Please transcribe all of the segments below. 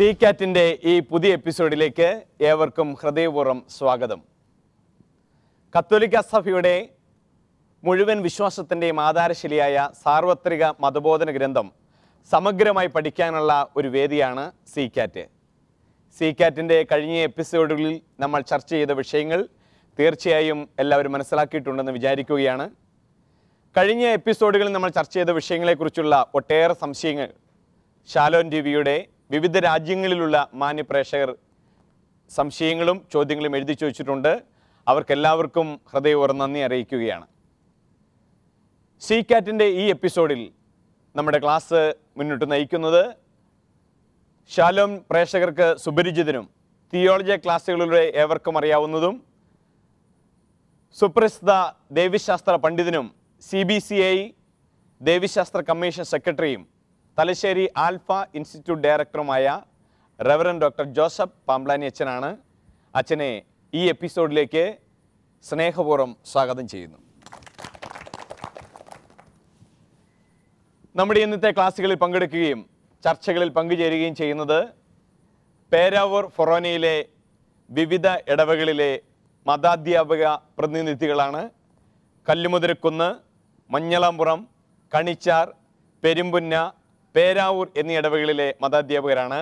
see കാറ്റിൻ്റെ ഈ പുതിയ എപ്പിസോഡിലേക്ക് ഏവർക്കും ഹൃദയപൂർവ്വം സ്വാഗതം കത്തോലിക്ക സഭയുടെ മുഴുവൻ വിശ്വാസത്തിൻ്റെയും ആധാരശിലയായ സാർവത്രിക മതബോധന ഗ്രന്ഥം സമഗ്രമായി പഠിക്കാനുള്ള ഒരു വേദിയാണ് സീ കാറ്റ് സീ കാറ്റിൻ്റെ കഴിഞ്ഞ എപ്പിസോഡുകളിൽ നമ്മൾ ചർച്ച ചെയ്ത വിഷയങ്ങൾ തീർച്ചയായും എല്ലാവരും മനസ്സിലാക്കിയിട്ടുണ്ടെന്ന് വിചാരിക്കുകയാണ് കഴിഞ്ഞ എപ്പിസോഡുകളിൽ നമ്മൾ ചർച്ച ചെയ്ത വിഷയങ്ങളെക്കുറിച്ചുള്ള ഒട്ടേറെ സംശയങ്ങൾ ഷാലോൻ ടി വിയുടെ വിവിധ രാജ്യങ്ങളിലുള്ള മാന്യപ്രേക്ഷകർ സംശയങ്ങളും ചോദ്യങ്ങളും എഴുതി ചോദിച്ചിട്ടുണ്ട് അവർക്കെല്ലാവർക്കും ഹൃദയപൂർവ്വം നന്ദി അറിയിക്കുകയാണ് സി കാറ്റിൻ്റെ ഈ എപ്പിസോഡിൽ നമ്മുടെ ക്ലാസ് മുന്നോട്ട് നയിക്കുന്നത് ശാലോം പ്രേക്ഷകർക്ക് സുപരിചിതനും തിയോളജി ക്ലാസ്സുകളിലൂടെ ഏവർക്കും അറിയാവുന്നതും സുപ്രസിദ്ധ ദേവിശാസ്ത്ര പണ്ഡിതനും സി ബി സി ഐ ദേവിശാസ്ത്ര കമ്മീഷൻ സെക്രട്ടറിയും തലശ്ശേരി ആൽഫ ഇൻസ്റ്റിറ്റ്യൂട്ട് ഡയറക്ടറുമായ റെവറൻ ഡോക്ടർ ജോസഫ് പാംബ്ലാനി അച്ഛനാണ് അച്ഛനെ ഈ എപ്പിസോഡിലേക്ക് സ്നേഹപൂർവ്വം സ്വാഗതം ചെയ്യുന്നു നമ്മുടെ ഇന്നത്തെ ക്ലാസ്സുകളിൽ പങ്കെടുക്കുകയും ചർച്ചകളിൽ പങ്കുചേരുകയും ചെയ്യുന്നത് പേരാവൂർ ഫൊറോനയിലെ വിവിധ ഇടവകളിലെ മതാധ്യാപക പ്രതിനിധികളാണ് കല്ലുമുതിരക്കുന്ന് മഞ്ഞളാമ്പുറം കണിച്ചാർ പെരുമ്പുന്ന പേരാവൂർ എന്നീ ഇടവകളിലെ മതാധ്യാപകരാണ്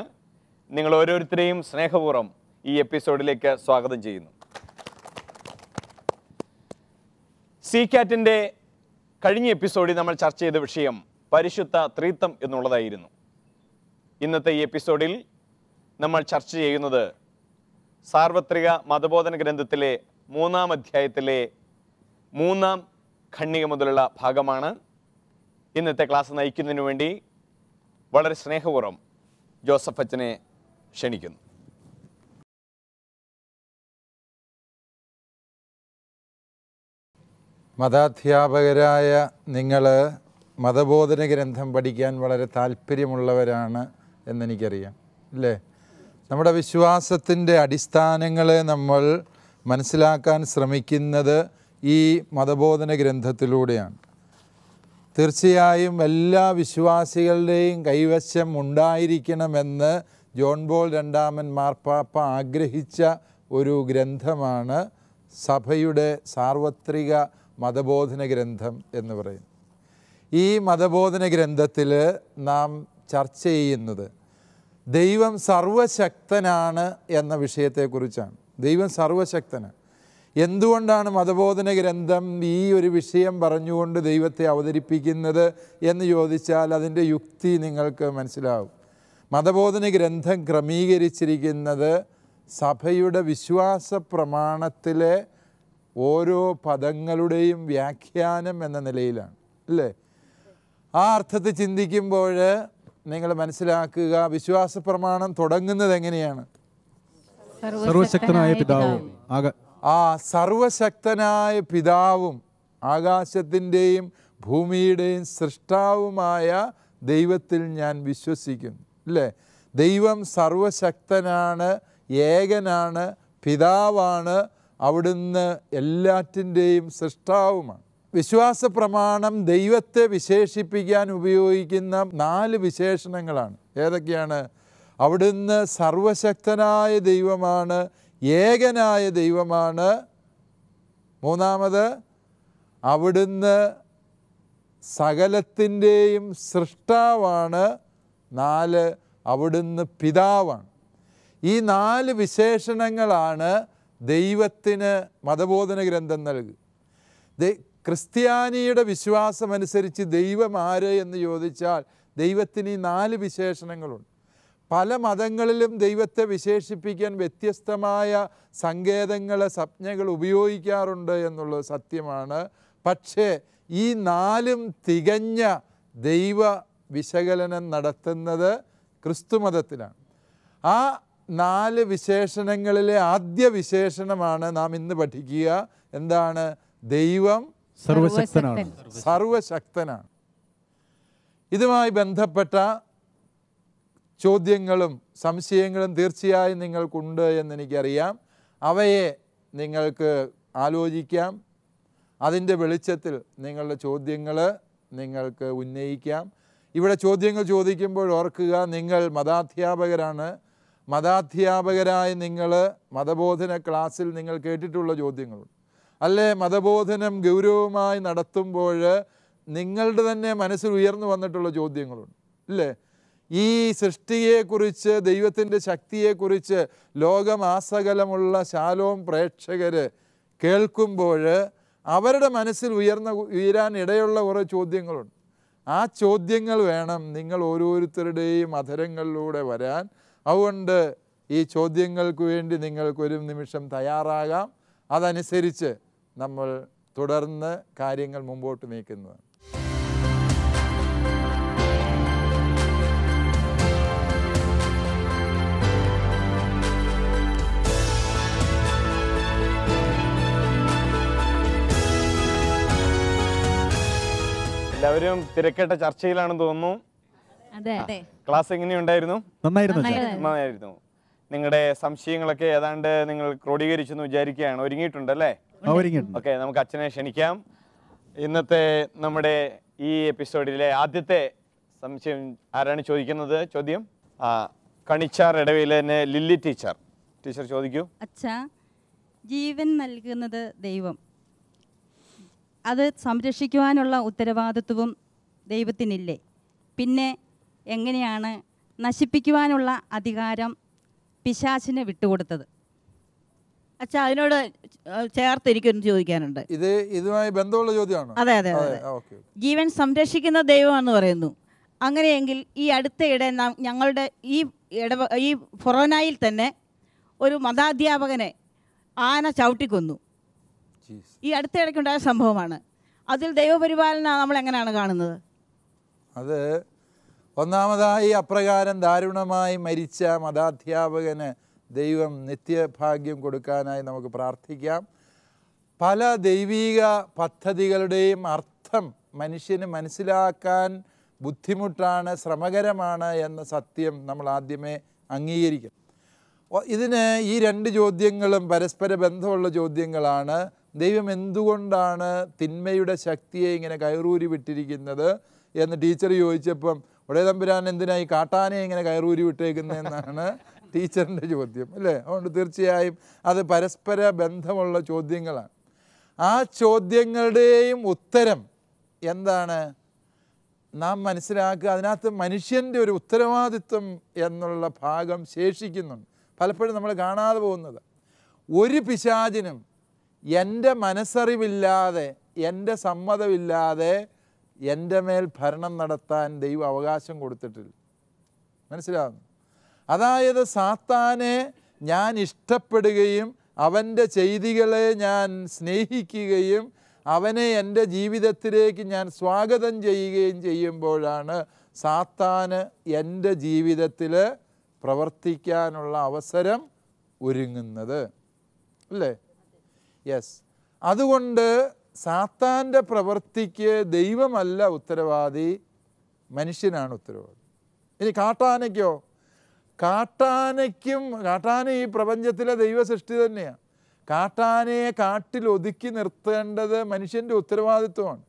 നിങ്ങൾ ഓരോരുത്തരെയും സ്നേഹപൂർവ്വം ഈ എപ്പിസോഡിലേക്ക് സ്വാഗതം ചെയ്യുന്നു സി കാറ്റിൻ്റെ കഴിഞ്ഞ എപ്പിസോഡിൽ നമ്മൾ ചർച്ച ചെയ്ത വിഷയം പരിശുദ്ധ ത്രീത്തം എന്നുള്ളതായിരുന്നു ഇന്നത്തെ ഈ എപ്പിസോഡിൽ നമ്മൾ ചർച്ച ചെയ്യുന്നത് സാർവത്രിക മതബോധന ഗ്രന്ഥത്തിലെ മൂന്നാം അധ്യായത്തിലെ മൂന്നാം ഖണ്ണിക മുതലുള്ള ഭാഗമാണ് ഇന്നത്തെ ക്ലാസ് നയിക്കുന്നതിന് വേണ്ടി വളരെ സ്നേഹപൂർവ്വം ജോസഫ് അച്ഛനെ ക്ഷണിക്കുന്നു മതാധ്യാപകരായ നിങ്ങൾ മതബോധന ഗ്രന്ഥം പഠിക്കാൻ വളരെ താല്പര്യമുള്ളവരാണ് എന്നെനിക്കറിയാം അല്ലേ നമ്മുടെ വിശ്വാസത്തിൻ്റെ അടിസ്ഥാനങ്ങളെ നമ്മൾ മനസ്സിലാക്കാൻ ശ്രമിക്കുന്നത് ഈ മതബോധന ഗ്രന്ഥത്തിലൂടെയാണ് തീർച്ചയായും എല്ലാ വിശ്വാസികളുടെയും കൈവശം ഉണ്ടായിരിക്കണമെന്ന് ജോൺ ബോൾ രണ്ടാമൻ മാർപ്പാപ്പ ആഗ്രഹിച്ച ഒരു ഗ്രന്ഥമാണ് സഭയുടെ സാർവത്രിക മതബോധന ഗ്രന്ഥം എന്ന് പറയും ഈ മതബോധന ഗ്രന്ഥത്തിൽ നാം ചർച്ച ചെയ്യുന്നത് ദൈവം സർവശക്തനാണ് എന്ന വിഷയത്തെക്കുറിച്ചാണ് ദൈവം സർവശക്തനാണ് എന്തുകൊണ്ടാണ് മതബോധന ഗ്രന്ഥം ഈ ഒരു വിഷയം പറഞ്ഞുകൊണ്ട് ദൈവത്തെ അവതരിപ്പിക്കുന്നത് എന്ന് ചോദിച്ചാൽ അതിൻ്റെ യുക്തി നിങ്ങൾക്ക് മനസ്സിലാവും മതബോധന ഗ്രന്ഥം ക്രമീകരിച്ചിരിക്കുന്നത് സഭയുടെ വിശ്വാസ പ്രമാണത്തിലെ ഓരോ പദങ്ങളുടെയും വ്യാഖ്യാനം എന്ന നിലയിലാണ് അല്ലേ ആ അർത്ഥത്തിൽ ചിന്തിക്കുമ്പോൾ നിങ്ങൾ മനസ്സിലാക്കുക വിശ്വാസ പ്രമാണം തുടങ്ങുന്നത് എങ്ങനെയാണ് സർവശക്തനായ പിതാവ് ആ സർവശക്തനായ പിതാവും ആകാശത്തിൻ്റെയും ഭൂമിയുടെയും സൃഷ്ടാവുമായ ദൈവത്തിൽ ഞാൻ വിശ്വസിക്കുന്നു അല്ലേ ദൈവം സർവശക്തനാണ് ഏകനാണ് പിതാവാണ് അവിടുന്ന് എല്ലാറ്റിൻ്റെയും സൃഷ്ടാവുമാണ് വിശ്വാസ പ്രമാണം ദൈവത്തെ വിശേഷിപ്പിക്കാൻ ഉപയോഗിക്കുന്ന നാല് വിശേഷണങ്ങളാണ് ഏതൊക്കെയാണ് അവിടുന്ന് സർവശക്തനായ ദൈവമാണ് ഏകനായ ദൈവമാണ് മൂന്നാമത് അവിടുന്ന് സകലത്തിൻ്റെയും സൃഷ്ടാവാണ് നാല് അവിടുന്ന് പിതാവാണ് ഈ നാല് വിശേഷണങ്ങളാണ് ദൈവത്തിന് മതബോധന ഗ്രന്ഥം നൽകുക ക്രിസ്ത്യാനിയുടെ വിശ്വാസമനുസരിച്ച് ദൈവം ആര് എന്ന് ചോദിച്ചാൽ ദൈവത്തിന് ഈ നാല് വിശേഷണങ്ങളുണ്ട് പല മതങ്ങളിലും ദൈവത്തെ വിശേഷിപ്പിക്കാൻ വ്യത്യസ്തമായ സങ്കേതങ്ങൾ സംജ്ഞകൾ ഉപയോഗിക്കാറുണ്ട് എന്നുള്ളത് സത്യമാണ് പക്ഷേ ഈ നാലും തികഞ്ഞ ദൈവ വിശകലനം നടത്തുന്നത് ക്രിസ്തുമതത്തിലാണ് ആ നാല് വിശേഷണങ്ങളിലെ ആദ്യ വിശേഷണമാണ് നാം ഇന്ന് പഠിക്കുക എന്താണ് ദൈവം സർവശക്തനാണ് സർവശക്തനാണ് ഇതുമായി ബന്ധപ്പെട്ട ചോദ്യങ്ങളും സംശയങ്ങളും തീർച്ചയായും നിങ്ങൾക്കുണ്ട് എന്നെനിക്കറിയാം അവയെ നിങ്ങൾക്ക് ആലോചിക്കാം അതിൻ്റെ വെളിച്ചത്തിൽ നിങ്ങളുടെ ചോദ്യങ്ങൾ നിങ്ങൾക്ക് ഉന്നയിക്കാം ഇവിടെ ചോദ്യങ്ങൾ ചോദിക്കുമ്പോൾ ഓർക്കുക നിങ്ങൾ മതാധ്യാപകരാണ് മതാധ്യാപകരായ നിങ്ങൾ മതബോധന ക്ലാസ്സിൽ നിങ്ങൾ കേട്ടിട്ടുള്ള ചോദ്യങ്ങളുണ്ട് അല്ലേ മതബോധനം ഗൗരവമായി നടത്തുമ്പോൾ നിങ്ങളുടെ തന്നെ മനസ്സിൽ ഉയർന്നു വന്നിട്ടുള്ള ചോദ്യങ്ങളുണ്ട് ഇല്ലേ ഈ സൃഷ്ടിയെക്കുറിച്ച് ദൈവത്തിൻ്റെ ശക്തിയെക്കുറിച്ച് ലോകമാസകലമുള്ള ശാലോം പ്രേക്ഷകർ കേൾക്കുമ്പോൾ അവരുടെ മനസ്സിൽ ഉയർന്ന ഉയരാൻ ഇടയുള്ള കുറേ ചോദ്യങ്ങളുണ്ട് ആ ചോദ്യങ്ങൾ വേണം നിങ്ങൾ ഓരോരുത്തരുടെയും അധരങ്ങളിലൂടെ വരാൻ അതുകൊണ്ട് ഈ ചോദ്യങ്ങൾക്ക് വേണ്ടി നിങ്ങൾക്കൊരു നിമിഷം തയ്യാറാകാം അതനുസരിച്ച് നമ്മൾ തുടർന്ന് കാര്യങ്ങൾ മുമ്പോട്ട് നീക്കുന്നതാണ് എല്ലാവരും തിരക്കേട്ട ചർച്ചയിലാണെന്ന് തോന്നുന്നു ക്ലാസ് എങ്ങനെയുണ്ടായിരുന്നു നന്നായിരുന്നു നിങ്ങളുടെ സംശയങ്ങളൊക്കെ ഏതാണ്ട് നിങ്ങൾ ക്രോഡീകരിച്ചെന്ന് വിചാരിക്കുകയാണ് ഒരുങ്ങിയിട്ടുണ്ട് അല്ലേ ഓക്കെ നമുക്ക് അച്ഛനെ ക്ഷണിക്കാം ഇന്നത്തെ നമ്മുടെ ഈ എപ്പിസോഡിലെ ആദ്യത്തെ സംശയം ആരാണ് ചോദിക്കുന്നത് ചോദ്യം ആ കണിച്ചാർ ഇടവയിലെ ലില്ലി ടീച്ചർ ടീച്ചർ ചോദിക്കൂ അച്ഛാ ജീവൻ നൽകുന്നത് ദൈവം അത് സംരക്ഷിക്കുവാനുള്ള ഉത്തരവാദിത്വവും ദൈവത്തിനില്ലേ പിന്നെ എങ്ങനെയാണ് നശിപ്പിക്കുവാനുള്ള അധികാരം പിശാചിന് വിട്ടുകൊടുത്തത് അച്ഛാ അതിനോട് ചേർത്ത് ചേർത്തിരിക്കും ചോദിക്കാനുണ്ട് ഇത് ഇതുമായി ബന്ധമുള്ള ചോദ്യമാണ് അതെ അതെ അതെ ജീവൻ സംരക്ഷിക്കുന്ന ദൈവമാണെന്ന് പറയുന്നു അങ്ങനെയെങ്കിൽ ഈ അടുത്തയിടെ ഞങ്ങളുടെ ഈ ഇട ഈ ഫൊറോനായിൽ തന്നെ ഒരു മതാധ്യാപകനെ ആന ചവിട്ടിക്കൊന്നു ഈ ഉണ്ടായ സംഭവമാണ് അതിൽ ദൈവപരിപാലന നമ്മൾ എങ്ങനെയാണ് കാണുന്നത് അത് ഒന്നാമതായി അപ്രകാരം ദാരുണമായി മരിച്ച മതാധ്യാപകന് ദൈവം നിത്യഭാഗ്യം കൊടുക്കാനായി നമുക്ക് പ്രാർത്ഥിക്കാം പല ദൈവീക പദ്ധതികളുടെയും അർത്ഥം മനുഷ്യന് മനസ്സിലാക്കാൻ ബുദ്ധിമുട്ടാണ് ശ്രമകരമാണ് എന്ന സത്യം നമ്മൾ ആദ്യമേ അംഗീകരിക്കും ഇതിന് ഈ രണ്ട് ചോദ്യങ്ങളും പരസ്പര ബന്ധമുള്ള ചോദ്യങ്ങളാണ് ദൈവം എന്തുകൊണ്ടാണ് തിന്മയുടെ ശക്തിയെ ഇങ്ങനെ കയറൂരി വിട്ടിരിക്കുന്നത് എന്ന് ടീച്ചർ ചോദിച്ചപ്പം ഉടയ തമ്പുരാൻ എന്തിനായി കാട്ടാനെ ഇങ്ങനെ കയറൂരി വിട്ടേക്കുന്നതെന്നാണ് ടീച്ചറിൻ്റെ ചോദ്യം അല്ലേ അതുകൊണ്ട് തീർച്ചയായും അത് പരസ്പര ബന്ധമുള്ള ചോദ്യങ്ങളാണ് ആ ചോദ്യങ്ങളുടെയും ഉത്തരം എന്താണ് നാം മനസ്സിലാക്കുക അതിനകത്ത് മനുഷ്യൻ്റെ ഒരു ഉത്തരവാദിത്വം എന്നുള്ള ഭാഗം ശേഷിക്കുന്നുണ്ട് പലപ്പോഴും നമ്മൾ കാണാതെ പോകുന്നത് ഒരു പിശാചിനും എൻ്റെ മനസ്സറിവില്ലാതെ എൻ്റെ സമ്മതമില്ലാതെ എൻ്റെ മേൽ ഭരണം നടത്താൻ ദൈവം അവകാശം കൊടുത്തിട്ടില്ല മനസ്സിലാകുന്നു അതായത് സാത്താനെ ഞാൻ ഇഷ്ടപ്പെടുകയും അവൻ്റെ ചെയ്തികളെ ഞാൻ സ്നേഹിക്കുകയും അവനെ എൻ്റെ ജീവിതത്തിലേക്ക് ഞാൻ സ്വാഗതം ചെയ്യുകയും ചെയ്യുമ്പോഴാണ് സാത്താന് എൻ്റെ ജീവിതത്തിൽ പ്രവർത്തിക്കാനുള്ള അവസരം ഒരുങ്ങുന്നത് അല്ലേ യെസ് അതുകൊണ്ട് സാത്താൻ്റെ പ്രവൃത്തിക്ക് ദൈവമല്ല ഉത്തരവാദി മനുഷ്യനാണ് ഉത്തരവാദി ഇനി കാട്ടാനയ്ക്കോ കാട്ടാനയ്ക്കും കാട്ടാന ഈ പ്രപഞ്ചത്തിലെ ദൈവ സൃഷ്ടി തന്നെയാണ് കാട്ടാനയെ കാട്ടിൽ ഒതുക്കി നിർത്തേണ്ടത് മനുഷ്യൻ്റെ ഉത്തരവാദിത്വമാണ്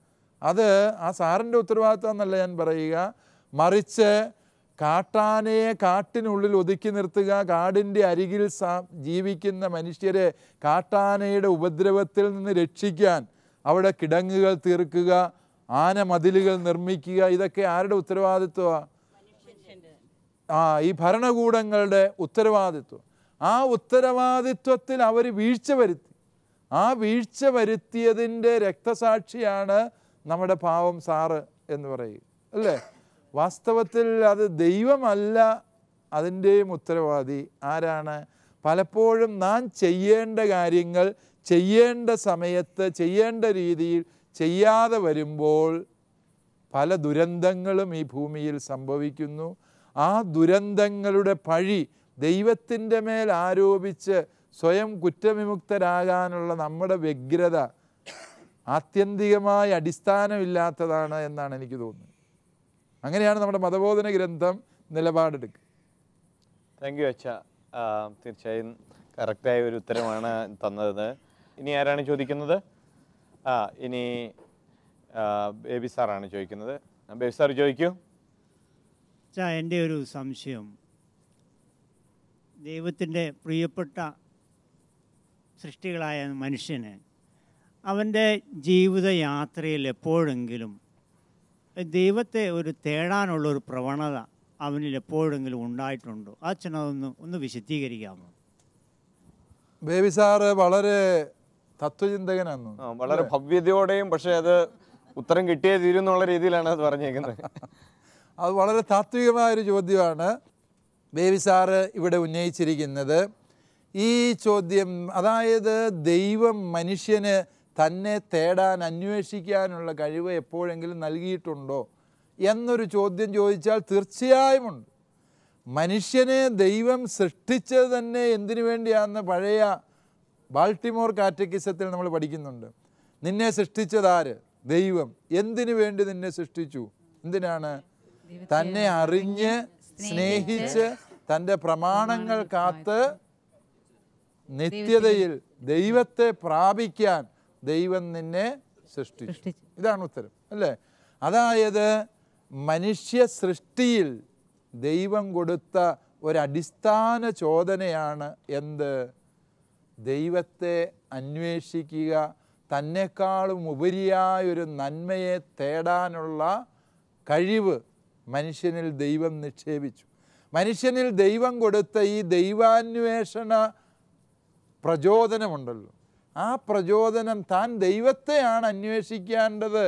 അത് ആ സാറിൻ്റെ ഉത്തരവാദിത്വം എന്നല്ല ഞാൻ പറയുക മറിച്ച് കാട്ടാനയെ കാട്ടിനുള്ളിൽ ഒതുക്കി നിർത്തുക കാടിൻ്റെ അരികിൽ ജീവിക്കുന്ന മനുഷ്യരെ കാട്ടാനയുടെ ഉപദ്രവത്തിൽ നിന്ന് രക്ഷിക്കാൻ അവിടെ കിടങ്ങുകൾ തീർക്കുക ആന മതിലുകൾ നിർമ്മിക്കുക ഇതൊക്കെ ആരുടെ ഉത്തരവാദിത്വമാണ് ആ ഈ ഭരണകൂടങ്ങളുടെ ഉത്തരവാദിത്വം ആ ഉത്തരവാദിത്വത്തിൽ അവർ വീഴ്ച വരുത്തി ആ വീഴ്ച വരുത്തിയതിൻ്റെ രക്തസാക്ഷിയാണ് നമ്മുടെ പാവം സാറ് എന്ന് പറയുക അല്ലേ വാസ്തവത്തിൽ അത് ദൈവമല്ല അതിൻ്റെയും ഉത്തരവാദി ആരാണ് പലപ്പോഴും നാം ചെയ്യേണ്ട കാര്യങ്ങൾ ചെയ്യേണ്ട സമയത്ത് ചെയ്യേണ്ട രീതിയിൽ ചെയ്യാതെ വരുമ്പോൾ പല ദുരന്തങ്ങളും ഈ ഭൂമിയിൽ സംഭവിക്കുന്നു ആ ദുരന്തങ്ങളുടെ പഴി ദൈവത്തിൻ്റെ മേൽ ആരോപിച്ച് സ്വയം കുറ്റവിമുക്തരാകാനുള്ള നമ്മുടെ വ്യഗ്രത ആത്യന്തികമായ അടിസ്ഥാനമില്ലാത്തതാണ് എന്നാണ് എനിക്ക് തോന്നുന്നത് അങ്ങനെയാണ് നമ്മുടെ മതബോധന ഗ്രന്ഥം നിലപാടെടുക്കുക താങ്ക് യു അച്ഛ തീർച്ചയായും കറക്റ്റായ ഒരു ഉത്തരമാണ് തന്നത് ഇനി ആരാണ് ചോദിക്കുന്നത് ആ ഇനി ബേബി സാറാണ് ചോദിക്കുന്നത് ബേബി സാർ ചോദിക്കൂ അച്ഛാ എൻ്റെ ഒരു സംശയം ദൈവത്തിൻ്റെ പ്രിയപ്പെട്ട സൃഷ്ടികളായ മനുഷ്യന് അവൻ്റെ ജീവിതയാത്രയിൽ എപ്പോഴെങ്കിലും ദൈവത്തെ ഒരു തേടാനുള്ള ഒരു പ്രവണത അവനിൽ എപ്പോഴെങ്കിലും ഉണ്ടായിട്ടുണ്ടോ അച്ഛനതൊന്ന് ഒന്ന് വിശദീകരിക്കാമോ ബേബി സാറ് വളരെ തത്വചിന്തകനാണ് വളരെ ഭവ്യതയോടെയും പക്ഷേ അത് ഉത്തരം കിട്ടിയേ തീരും എന്നുള്ള രീതിയിലാണ് അത് പറഞ്ഞേക്കുന്നത് അത് വളരെ താത്വികമായൊരു ചോദ്യമാണ് ബേബി സാറ് ഇവിടെ ഉന്നയിച്ചിരിക്കുന്നത് ഈ ചോദ്യം അതായത് ദൈവം മനുഷ്യന് തന്നെ തേടാൻ അന്വേഷിക്കാനുള്ള കഴിവ് എപ്പോഴെങ്കിലും നൽകിയിട്ടുണ്ടോ എന്നൊരു ചോദ്യം ചോദിച്ചാൽ തീർച്ചയായും ഉണ്ട് മനുഷ്യനെ ദൈവം സൃഷ്ടിച്ചത് തന്നെ എന്തിനു വേണ്ടിയാണെന്ന് പഴയ ബാൾട്ടിമോർ കാറ്റക്കിസത്തിൽ നമ്മൾ പഠിക്കുന്നുണ്ട് നിന്നെ സൃഷ്ടിച്ചതാര് ദൈവം എന്തിനു വേണ്ടി നിന്നെ സൃഷ്ടിച്ചു എന്തിനാണ് തന്നെ അറിഞ്ഞ് സ്നേഹിച്ച് തൻ്റെ പ്രമാണങ്ങൾ കാത്ത് നിത്യതയിൽ ദൈവത്തെ പ്രാപിക്കാൻ ദൈവം നിന്നെ സൃഷ്ടിച്ചു ഇതാണ് ഉത്തരം അല്ലേ അതായത് മനുഷ്യ സൃഷ്ടിയിൽ ദൈവം കൊടുത്ത ഒരടിസ്ഥാന ചോദനയാണ് എന്ത് ദൈവത്തെ അന്വേഷിക്കുക തന്നെക്കാളും ഉപരിയായൊരു നന്മയെ തേടാനുള്ള കഴിവ് മനുഷ്യനിൽ ദൈവം നിക്ഷേപിച്ചു മനുഷ്യനിൽ ദൈവം കൊടുത്ത ഈ ദൈവാന്വേഷണ പ്രചോദനമുണ്ടല്ലോ ആ പ്രചോദനം താൻ ദൈവത്തെയാണ് അന്വേഷിക്കേണ്ടത്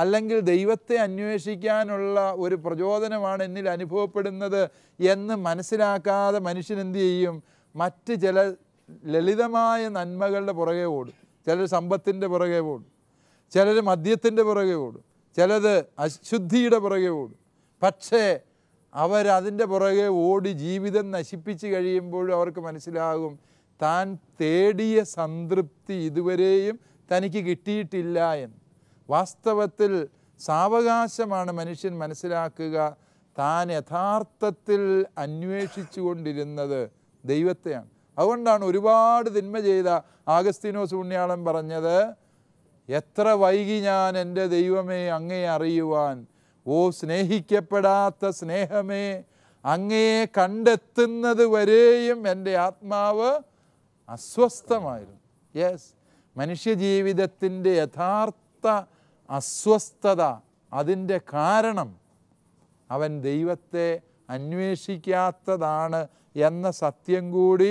അല്ലെങ്കിൽ ദൈവത്തെ അന്വേഷിക്കാനുള്ള ഒരു പ്രചോദനമാണ് എന്നിൽ അനുഭവപ്പെടുന്നത് എന്ന് മനസ്സിലാക്കാതെ മനുഷ്യൻ എന്തു ചെയ്യും മറ്റ് ചില ലളിതമായ നന്മകളുടെ പുറകെ ഓടും ചിലർ സമ്പത്തിൻ്റെ പുറകെ ഓടും ചിലർ മദ്യത്തിൻ്റെ പുറകെ ഓടും ചിലത് അശുദ്ധിയുടെ പുറകെ ഓടും പക്ഷേ അവരതിൻ്റെ പുറകെ ഓടി ജീവിതം നശിപ്പിച്ച് കഴിയുമ്പോഴും അവർക്ക് മനസ്സിലാകും താൻ തേടിയ സംതൃപ്തി ഇതുവരെയും തനിക്ക് കിട്ടിയിട്ടില്ല എന്ന് വാസ്തവത്തിൽ സാവകാശമാണ് മനുഷ്യൻ മനസ്സിലാക്കുക താൻ യഥാർത്ഥത്തിൽ അന്വേഷിച്ചു കൊണ്ടിരുന്നത് ദൈവത്തെയാണ് അതുകൊണ്ടാണ് ഒരുപാട് തിന്മ ചെയ്ത ആഗസ്തീനോസ് പുണ്യാളം പറഞ്ഞത് എത്ര വൈകി ഞാൻ എൻ്റെ ദൈവമേ അങ്ങേ അറിയുവാൻ ഓ സ്നേഹിക്കപ്പെടാത്ത സ്നേഹമേ അങ്ങയെ കണ്ടെത്തുന്നത് വരെയും എൻ്റെ ആത്മാവ് അസ്വസ്ഥമായിരുന്നു യെസ് മനുഷ്യജീവിതത്തിൻ്റെ യഥാർത്ഥ അസ്വസ്ഥത അതിൻ്റെ കാരണം അവൻ ദൈവത്തെ അന്വേഷിക്കാത്തതാണ് എന്ന സത്യം കൂടി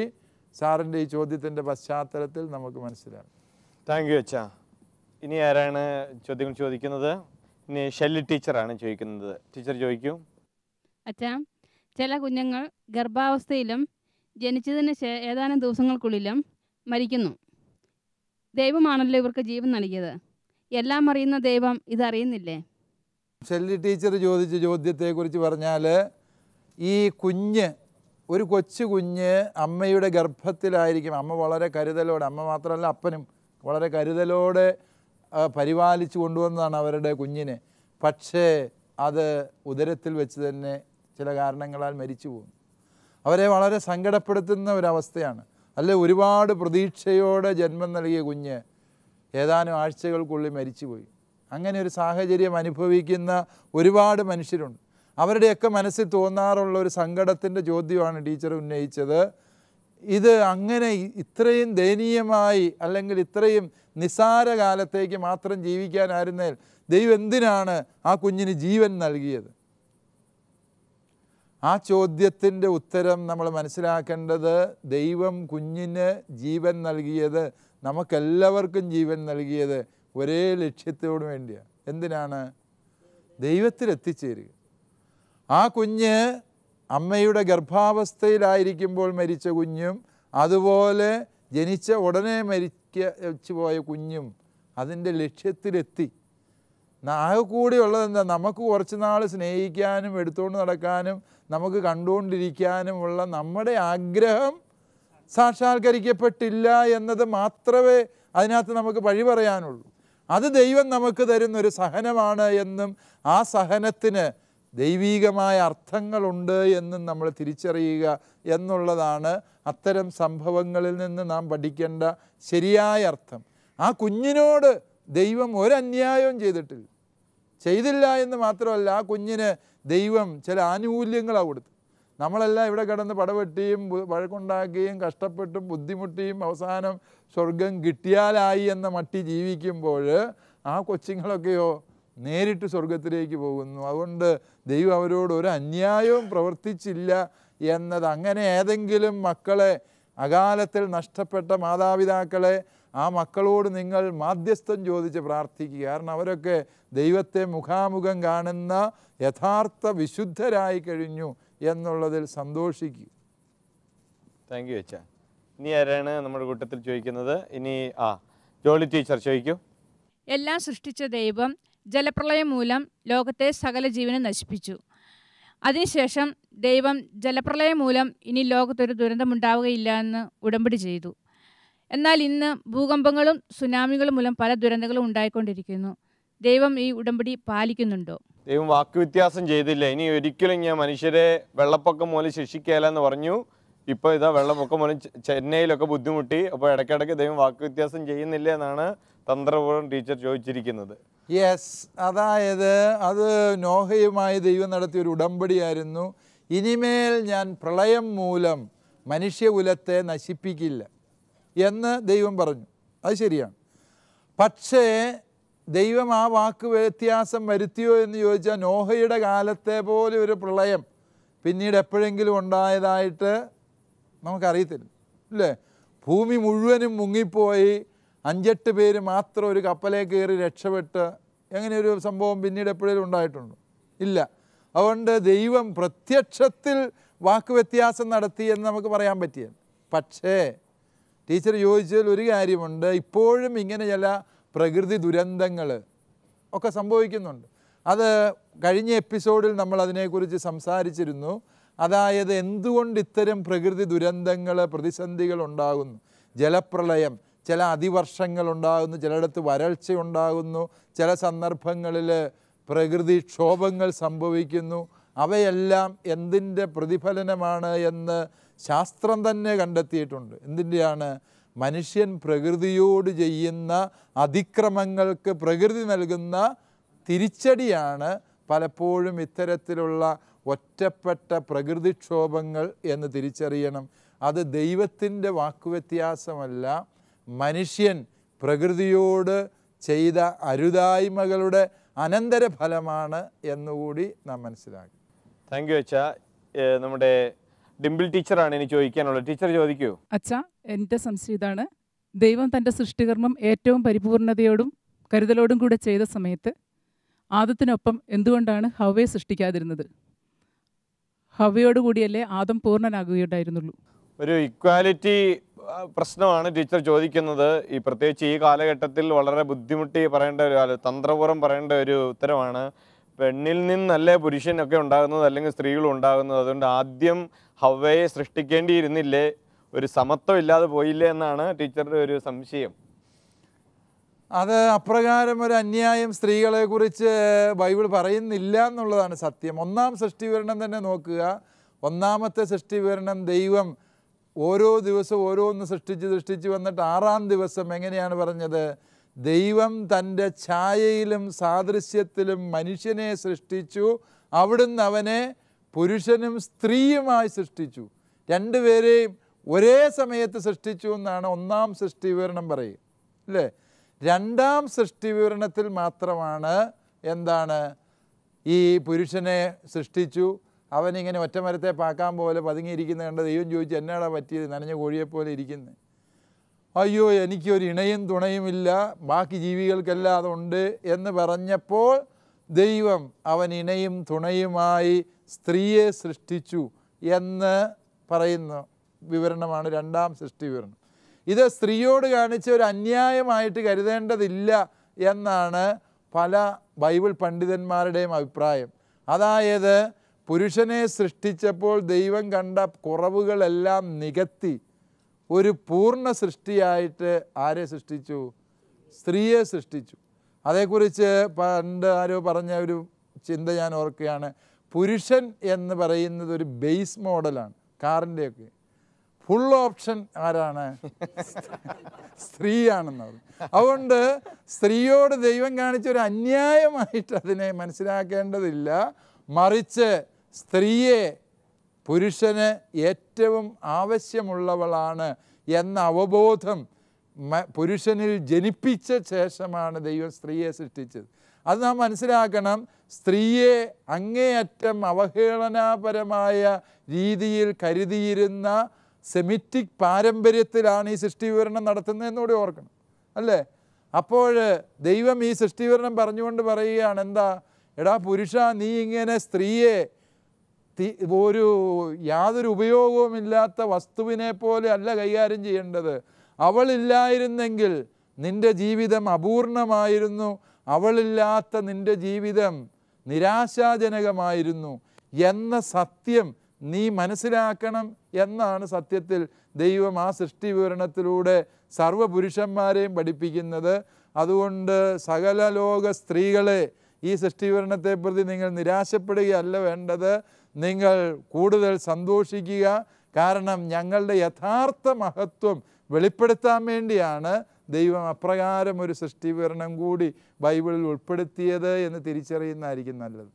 സാറിൻ്റെ ഈ ചോദ്യത്തിൻ്റെ പശ്ചാത്തലത്തിൽ നമുക്ക് മനസ്സിലാകും താങ്ക് യു അച്ഛാ ഇനി ആരാണ് ചോദ്യങ്ങൾ ചോദിക്കുന്നത് ഇനി ഷെല്ലി ടീച്ചറാണ് ചോദിക്കുന്നത് ടീച്ചർ ചോദിക്കൂ അച്ഛാ ചില കുഞ്ഞുങ്ങൾ ഗർഭാവസ്ഥയിലും ജനിച്ചതിന് ശേ ഏതാനും ദിവസങ്ങൾക്കുള്ളിലും മരിക്കുന്നു ദൈവമാണല്ലോ ഇവർക്ക് ജീവൻ നൽകിയത് എല്ലാം അറിയുന്ന ദൈവം ഇതറിയുന്നില്ലേ ശല്യ ടീച്ചർ ചോദിച്ച ചോദ്യത്തെക്കുറിച്ച് പറഞ്ഞാൽ ഈ കുഞ്ഞ് ഒരു കൊച്ചു കുഞ്ഞ് അമ്മയുടെ ഗർഭത്തിലായിരിക്കും അമ്മ വളരെ കരുതലോടെ അമ്മ മാത്രമല്ല അപ്പനും വളരെ കരുതലോടെ പരിപാലിച്ചു കൊണ്ടുവന്നതാണ് അവരുടെ കുഞ്ഞിനെ പക്ഷേ അത് ഉദരത്തിൽ വെച്ച് തന്നെ ചില കാരണങ്ങളാൽ മരിച്ചു പോകും അവരെ വളരെ സങ്കടപ്പെടുത്തുന്ന ഒരവസ്ഥയാണ് അല്ലെ ഒരുപാട് പ്രതീക്ഷയോടെ ജന്മം നൽകിയ കുഞ്ഞ് ഏതാനും ആഴ്ചകൾക്കുള്ളിൽ മരിച്ചുപോയി അങ്ങനെ ഒരു സാഹചര്യം അനുഭവിക്കുന്ന ഒരുപാട് മനുഷ്യരുണ്ട് അവരുടെയൊക്കെ മനസ്സിൽ തോന്നാറുള്ള ഒരു സങ്കടത്തിൻ്റെ ചോദ്യമാണ് ടീച്ചർ ഉന്നയിച്ചത് ഇത് അങ്ങനെ ഇത്രയും ദയനീയമായി അല്ലെങ്കിൽ ഇത്രയും നിസാര കാലത്തേക്ക് മാത്രം ജീവിക്കാനായിരുന്നേൽ ദൈവം എന്തിനാണ് ആ കുഞ്ഞിന് ജീവൻ നൽകിയത് ആ ചോദ്യത്തിൻ്റെ ഉത്തരം നമ്മൾ മനസ്സിലാക്കേണ്ടത് ദൈവം കുഞ്ഞിന് ജീവൻ നൽകിയത് നമുക്കെല്ലാവർക്കും ജീവൻ നൽകിയത് ഒരേ ലക്ഷ്യത്തോട് വേണ്ടിയാണ് എന്തിനാണ് ദൈവത്തിൽ എത്തിച്ചേരുക ആ കുഞ്ഞ് അമ്മയുടെ ഗർഭാവസ്ഥയിലായിരിക്കുമ്പോൾ മരിച്ച കുഞ്ഞും അതുപോലെ ജനിച്ച ഉടനെ മരിക്ക പോയ കുഞ്ഞും അതിൻ്റെ ലക്ഷ്യത്തിലെത്തി ആകെ കൂടിയുള്ളത് എന്താ നമുക്ക് കുറച്ച് നാൾ സ്നേഹിക്കാനും എടുത്തുകൊണ്ട് നടക്കാനും നമുക്ക് കണ്ടുകൊണ്ടിരിക്കാനുമുള്ള നമ്മുടെ ആഗ്രഹം സാക്ഷാത്കരിക്കപ്പെട്ടില്ല എന്നത് മാത്രമേ അതിനകത്ത് നമുക്ക് വഴി പറയാനുള്ളൂ അത് ദൈവം നമുക്ക് ഒരു സഹനമാണ് എന്നും ആ സഹനത്തിന് ദൈവീകമായ അർത്ഥങ്ങളുണ്ട് എന്നും നമ്മൾ തിരിച്ചറിയുക എന്നുള്ളതാണ് അത്തരം സംഭവങ്ങളിൽ നിന്ന് നാം പഠിക്കേണ്ട ശരിയായ അർത്ഥം ആ കുഞ്ഞിനോട് ദൈവം ഒരന്യായവും ചെയ്തിട്ടില്ല ചെയ്തില്ല എന്ന് മാത്രമല്ല ആ കുഞ്ഞിന് ദൈവം ചില ആനുകൂല്യങ്ങളാണ് കൊടുത്തു നമ്മളെല്ലാം ഇവിടെ കിടന്ന് പടവെട്ടിയും വഴക്കുണ്ടാക്കുകയും കഷ്ടപ്പെട്ടും ബുദ്ധിമുട്ടിയും അവസാനം സ്വർഗം കിട്ടിയാലായി എന്ന മട്ടി ജീവിക്കുമ്പോൾ ആ കൊച്ചുങ്ങളൊക്കെയോ നേരിട്ട് സ്വർഗത്തിലേക്ക് പോകുന്നു അതുകൊണ്ട് ദൈവം അവരോട് ഒരു അന്യായവും പ്രവർത്തിച്ചില്ല എന്നത് അങ്ങനെ ഏതെങ്കിലും മക്കളെ അകാലത്തിൽ നഷ്ടപ്പെട്ട മാതാപിതാക്കളെ ആ മക്കളോട് നിങ്ങൾ മാധ്യസ്ഥം ചോദിച്ച് പ്രാർത്ഥിക്കുക കാരണം അവരൊക്കെ ദൈവത്തെ മുഖാമുഖം കാണുന്ന യഥാർത്ഥ വിശുദ്ധരായി കഴിഞ്ഞു എന്നുള്ളതിൽ സന്തോഷിക്കുക താങ്ക് യു അച്ഛ ഇനി ആരാണ് നമ്മുടെ കൂട്ടത്തിൽ ചോദിക്കുന്നത് ഇനി ആ ജോളി ടീച്ചർ ചോദിക്കൂ എല്ലാം സൃഷ്ടിച്ച ദൈവം ജലപ്രളയം മൂലം ലോകത്തെ സകല ജീവനെ നശിപ്പിച്ചു അതിനുശേഷം ദൈവം ജലപ്രളയം മൂലം ഇനി ലോകത്തൊരു ദുരന്തമുണ്ടാവുകയില്ല എന്ന് ഉടമ്പടി ചെയ്തു എന്നാൽ ഇന്ന് ഭൂകമ്പങ്ങളും സുനാമികളും മൂലം പല ദുരന്തങ്ങളും ഉണ്ടായിക്കൊണ്ടിരിക്കുന്നു ദൈവം ഈ ഉടമ്പടി പാലിക്കുന്നുണ്ടോ ദൈവം വാക്കുവ്യത്യാസം ചെയ്തില്ല ഇനി ഒരിക്കലും ഞാൻ മനുഷ്യരെ വെള്ളപ്പൊക്കം മൂലം ശിക്ഷിക്കുകയില്ല എന്ന് പറഞ്ഞു ഇപ്പോൾ ഇതാ വെള്ളപ്പൊക്കം മൂലം ചെന്നൈയിലൊക്കെ ബുദ്ധിമുട്ടി അപ്പൊ ഇടയ്ക്കിടയ്ക്ക് ദൈവം വാക്കുവ്യത്യാസം ചെയ്യുന്നില്ല എന്നാണ് തന്ത്രപൂർവ്വം ടീച്ചർ ചോദിച്ചിരിക്കുന്നത് യെസ് അതായത് അത് നോഹയുമായി ദൈവം നടത്തിയ ഒരു ഉടമ്പടിയായിരുന്നു ഇനിമേൽ ഞാൻ പ്രളയം മൂലം മനുഷ്യകുലത്തെ നശിപ്പിക്കില്ല എന്ന് ദൈവം പറഞ്ഞു അത് ശരിയാണ് പക്ഷേ ദൈവം ആ വാക്ക് വ്യത്യാസം വരുത്തിയോ എന്ന് ചോദിച്ചാൽ നോഹയുടെ കാലത്തെ പോലെ ഒരു പ്രളയം പിന്നീട് എപ്പോഴെങ്കിലും ഉണ്ടായതായിട്ട് നമുക്കറിയത്തില്ല അല്ലേ ഭൂമി മുഴുവനും മുങ്ങിപ്പോയി അഞ്ചെട്ട് പേര് മാത്രം ഒരു കപ്പലേ കയറി രക്ഷപ്പെട്ട് എങ്ങനെയൊരു ഒരു സംഭവം പിന്നീട് എപ്പോഴേലും ഉണ്ടായിട്ടുണ്ടോ ഇല്ല അതുകൊണ്ട് ദൈവം പ്രത്യക്ഷത്തിൽ വാക്ക് വ്യത്യാസം നടത്തി എന്ന് നമുക്ക് പറയാൻ പറ്റിയത് പക്ഷേ ടീച്ചർ ചോദിച്ചതിൽ ഒരു കാര്യമുണ്ട് ഇപ്പോഴും ഇങ്ങനെ ചില പ്രകൃതി ദുരന്തങ്ങൾ ഒക്കെ സംഭവിക്കുന്നുണ്ട് അത് കഴിഞ്ഞ എപ്പിസോഡിൽ നമ്മൾ അതിനെക്കുറിച്ച് സംസാരിച്ചിരുന്നു അതായത് എന്തുകൊണ്ട് ഇത്തരം പ്രകൃതി ദുരന്തങ്ങൾ പ്രതിസന്ധികൾ ഉണ്ടാകുന്നു ജലപ്രളയം ചില അതിവർഷങ്ങൾ ഉണ്ടാകുന്നു ചിലയിടത്ത് വരൾച്ച ഉണ്ടാകുന്നു ചില സന്ദർഭങ്ങളിൽ പ്രകൃതി ക്ഷോഭങ്ങൾ സംഭവിക്കുന്നു അവയെല്ലാം എന്തിൻ്റെ പ്രതിഫലനമാണ് എന്ന് ശാസ്ത്രം തന്നെ കണ്ടെത്തിയിട്ടുണ്ട് എന്തിൻ്റെയാണ് മനുഷ്യൻ പ്രകൃതിയോട് ചെയ്യുന്ന അതിക്രമങ്ങൾക്ക് പ്രകൃതി നൽകുന്ന തിരിച്ചടിയാണ് പലപ്പോഴും ഇത്തരത്തിലുള്ള ഒറ്റപ്പെട്ട പ്രകൃതിക്ഷോഭങ്ങൾ എന്ന് തിരിച്ചറിയണം അത് ദൈവത്തിൻ്റെ വാക്കുവ്യത്യാസമല്ല മനുഷ്യൻ പ്രകൃതിയോട് ചെയ്ത അരുതായ്മകളുടെ അനന്തരഫലമാണ് എന്നുകൂടി നാം മനസ്സിലാക്കി താങ്ക് യു അച്ഛ നമ്മുടെ ഡിംപിൾ ടീച്ചറാണ് ഇനി ചോദിക്കാനുള്ളത് ടീച്ചർ ചോദിക്കൂ അച്ഛാ എൻ്റെ സംശയം ഇതാണ് ദൈവം തൻ്റെ സൃഷ്ടികർമ്മം ഏറ്റവും പരിപൂർണതയോടും കരുതലോടും കൂടെ ചെയ്ത സമയത്ത് ആദത്തിനൊപ്പം എന്തുകൊണ്ടാണ് ഹവയെ സൃഷ്ടിക്കാതിരുന്നത് ഹവയോടുകൂടിയല്ലേ ആദം പൂർണ്ണനാകുകയുണ്ടായിരുന്നുള്ളൂ ഒരു ഇക്വാലിറ്റി പ്രശ്നമാണ് ടീച്ചർ ചോദിക്കുന്നത് ഈ പ്രത്യേകിച്ച് ഈ കാലഘട്ടത്തിൽ വളരെ ബുദ്ധിമുട്ടി പറയേണ്ട ഒരു തന്ത്രപൂർവ്വം പറയേണ്ട ഒരു ഉത്തരമാണ് പെണ്ണിൽ നിന്നല്ലേ പുരുഷനൊക്കെ ഉണ്ടാകുന്നത് അല്ലെങ്കിൽ സ്ത്രീകൾ ഉണ്ടാകുന്നത് അതുകൊണ്ട് ആദ്യം ഹവയെ സൃഷ്ടിക്കേണ്ടിയിരുന്നില്ലേ ഒരു സമത്വം ഇല്ലാതെ പോയില്ലേ എന്നാണ് ടീച്ചറുടെ ഒരു സംശയം അത് അപ്രകാരം ഒരു അന്യായം സ്ത്രീകളെ കുറിച്ച് ബൈബിൾ പറയുന്നില്ല എന്നുള്ളതാണ് സത്യം ഒന്നാം സൃഷ്ടി വിവരണം തന്നെ നോക്കുക ഒന്നാമത്തെ സൃഷ്ടി വിവരണം ദൈവം ഓരോ ദിവസവും ഓരോന്ന് സൃഷ്ടിച്ച് സൃഷ്ടിച്ച് വന്നിട്ട് ആറാം ദിവസം എങ്ങനെയാണ് പറഞ്ഞത് ദൈവം തൻ്റെ ഛായയിലും സാദൃശ്യത്തിലും മനുഷ്യനെ സൃഷ്ടിച്ചു അവിടുന്ന് അവനെ പുരുഷനും സ്ത്രീയുമായി സൃഷ്ടിച്ചു രണ്ടുപേരെയും ഒരേ സമയത്ത് സൃഷ്ടിച്ചു എന്നാണ് ഒന്നാം സൃഷ്ടി വിവരണം പറയുക അല്ലേ രണ്ടാം സൃഷ്ടി വിവരണത്തിൽ മാത്രമാണ് എന്താണ് ഈ പുരുഷനെ സൃഷ്ടിച്ചു അവനിങ്ങനെ ഒറ്റമരത്തെ പാക്കാൻ പോലെ പതുങ്ങിയിരിക്കുന്നത് കണ്ട് ദൈവം ചോദിച്ചു എന്നാടാ പറ്റിയത് നനഞ്ഞ കോഴിയെപ്പോലെ ഇരിക്കുന്നത് അയ്യോ എനിക്കൊരു ഇണയും തുണയുമില്ല ബാക്കി ജീവികൾക്കെല്ലാം അതുണ്ട് എന്ന് പറഞ്ഞപ്പോൾ ദൈവം അവൻ ഇണയും തുണയുമായി സ്ത്രീയെ സൃഷ്ടിച്ചു എന്ന് പറയുന്ന വിവരണമാണ് രണ്ടാം സൃഷ്ടി വിവരണം ഇത് സ്ത്രീയോട് കാണിച്ച ഒരു അന്യായമായിട്ട് കരുതേണ്ടതില്ല എന്നാണ് പല ബൈബിൾ പണ്ഡിതന്മാരുടെയും അഭിപ്രായം അതായത് പുരുഷനെ സൃഷ്ടിച്ചപ്പോൾ ദൈവം കണ്ട കുറവുകളെല്ലാം നികത്തി ഒരു പൂർണ്ണ സൃഷ്ടിയായിട്ട് ആരെ സൃഷ്ടിച്ചു സ്ത്രീയെ സൃഷ്ടിച്ചു അതേക്കുറിച്ച് പണ്ട് ആരോ പറഞ്ഞ ഒരു ചിന്ത ഞാൻ ഓർക്കുകയാണ് പുരുഷൻ എന്ന് പറയുന്നത് ഒരു ബേസ് മോഡലാണ് കാറിൻ്റെയൊക്കെ ഫുൾ ഓപ്ഷൻ ആരാണ് സ്ത്രീയാണെന്ന് പറഞ്ഞു അതുകൊണ്ട് സ്ത്രീയോട് ദൈവം കാണിച്ച ഒരു അന്യായമായിട്ട് അതിനെ മനസ്സിലാക്കേണ്ടതില്ല മറിച്ച് സ്ത്രീയെ പുരുഷന് ഏറ്റവും ആവശ്യമുള്ളവളാണ് എന്ന അവബോധം പുരുഷനിൽ ജനിപ്പിച്ച ശേഷമാണ് ദൈവം സ്ത്രീയെ സൃഷ്ടിച്ചത് അത് നാം മനസ്സിലാക്കണം സ്ത്രീയെ അങ്ങേയറ്റം അവഹേളനാപരമായ രീതിയിൽ കരുതിയിരുന്ന സെമിറ്റിക് പാരമ്പര്യത്തിലാണ് ഈ സൃഷ്ടിവിവരണം നടത്തുന്നതെന്നുകൂടി ഓർക്കണം അല്ലേ അപ്പോൾ ദൈവം ഈ സൃഷ്ടിവിവരണം പറഞ്ഞുകൊണ്ട് പറയുകയാണ് എന്താ എടാ പുരുഷ നീ ഇങ്ങനെ സ്ത്രീയെ ഒരു യാതൊരു ഉപയോഗവുമില്ലാത്ത വസ്തുവിനെ പോലെ അല്ല കൈകാര്യം ചെയ്യേണ്ടത് അവളില്ലായിരുന്നെങ്കിൽ നിന്റെ ജീവിതം അപൂർണമായിരുന്നു അവളില്ലാത്ത നിന്റെ ജീവിതം നിരാശാജനകമായിരുന്നു എന്ന സത്യം നീ മനസ്സിലാക്കണം എന്നാണ് സത്യത്തിൽ ദൈവം ആ സൃഷ്ടി വിവരണത്തിലൂടെ സർവപുരുഷന്മാരെയും പഠിപ്പിക്കുന്നത് അതുകൊണ്ട് സകല ലോക സ്ത്രീകളെ ഈ സൃഷ്ടി വിവരണത്തെ പ്രതി നിങ്ങൾ നിരാശപ്പെടുകയല്ല വേണ്ടത് നിങ്ങൾ കൂടുതൽ സന്തോഷിക്കുക കാരണം ഞങ്ങളുടെ യഥാർത്ഥ മഹത്വം വെളിപ്പെടുത്താൻ വേണ്ടിയാണ് ദൈവം അപ്രകാരം ഒരു സൃഷ്ടി വിവരണം കൂടി ബൈബിളിൽ ഉൾപ്പെടുത്തിയത് എന്ന് തിരിച്ചറിയുന്നതായിരിക്കും നല്ലത്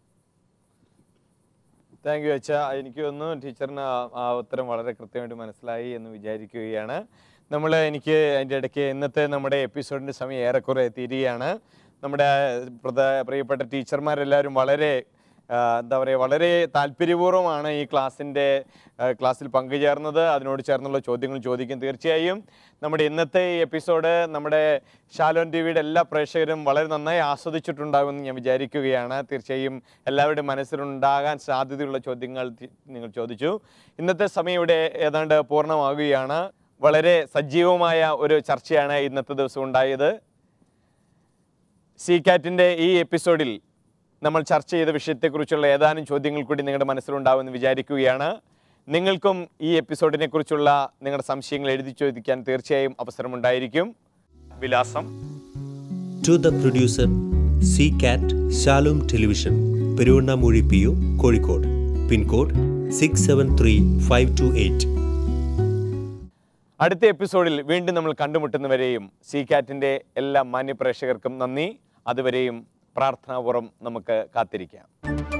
താങ്ക് യു അച്ഛ എനിക്ക് ഒന്ന് ടീച്ചറിന് ആ ഉത്തരം വളരെ കൃത്യമായിട്ട് മനസ്സിലായി എന്ന് വിചാരിക്കുകയാണ് നമ്മൾ എനിക്ക് അതിൻ്റെ ഇടയ്ക്ക് ഇന്നത്തെ നമ്മുടെ എപ്പിസോഡിൻ്റെ സമയം ഏറെക്കുറെ തീരുകയാണ് നമ്മുടെ പ്രിയപ്പെട്ട ടീച്ചർമാരെല്ലാവരും വളരെ എന്താ പറയുക വളരെ താല്പര്യപൂർവ്വമാണ് ഈ ക്ലാസ്സിൻ്റെ ക്ലാസ്സിൽ പങ്കുചേർന്നത് അതിനോട് ചേർന്നുള്ള ചോദ്യങ്ങൾ ചോദിക്കും തീർച്ചയായും നമ്മുടെ ഇന്നത്തെ ഈ എപ്പിസോഡ് നമ്മുടെ ഷാലോൻ ടി വിയുടെ എല്ലാ പ്രേക്ഷകരും വളരെ നന്നായി ആസ്വദിച്ചിട്ടുണ്ടാകുമെന്ന് ഞാൻ വിചാരിക്കുകയാണ് തീർച്ചയായും എല്ലാവരുടെ മനസ്സിലുണ്ടാകാൻ സാധ്യതയുള്ള ചോദ്യങ്ങൾ നിങ്ങൾ ചോദിച്ചു ഇന്നത്തെ സമയം ഇവിടെ ഏതാണ്ട് പൂർണ്ണമാകുകയാണ് വളരെ സജീവമായ ഒരു ചർച്ചയാണ് ഇന്നത്തെ ദിവസം ഉണ്ടായത് സി കാറ്റിൻ്റെ ഈ എപ്പിസോഡിൽ നമ്മൾ ചർച്ച ചെയ്ത വിഷയത്തെക്കുറിച്ചുള്ള ഏതാനും ചോദ്യങ്ങൾ കൂടി നിങ്ങളുടെ മനസ്സിലുണ്ടാവുമെന്ന് വിചാരിക്കുകയാണ് നിങ്ങൾക്കും ഈ എപ്പിസോഡിനെക്കുറിച്ചുള്ള നിങ്ങളുടെ സംശയങ്ങൾ എഴുതി ചോദിക്കാൻ തീർച്ചയായും അവസരമുണ്ടായിരിക്കും വിലാസം to the producer C cat Shalom television Peruvannamuzhi P O Kozhikode pincode six seven three five two eight അടുത്ത എപ്പിസോഡിൽ വീണ്ടും നമ്മൾ കണ്ടുമുട്ടുന്നവരെയും സി കാറ്റിൻ്റെ എല്ലാ മാന്യപ്രേക്ഷകർക്കും നന്ദി അതുവരെയും പ്രാർത്ഥനാപുറം നമുക്ക് കാത്തിരിക്കാം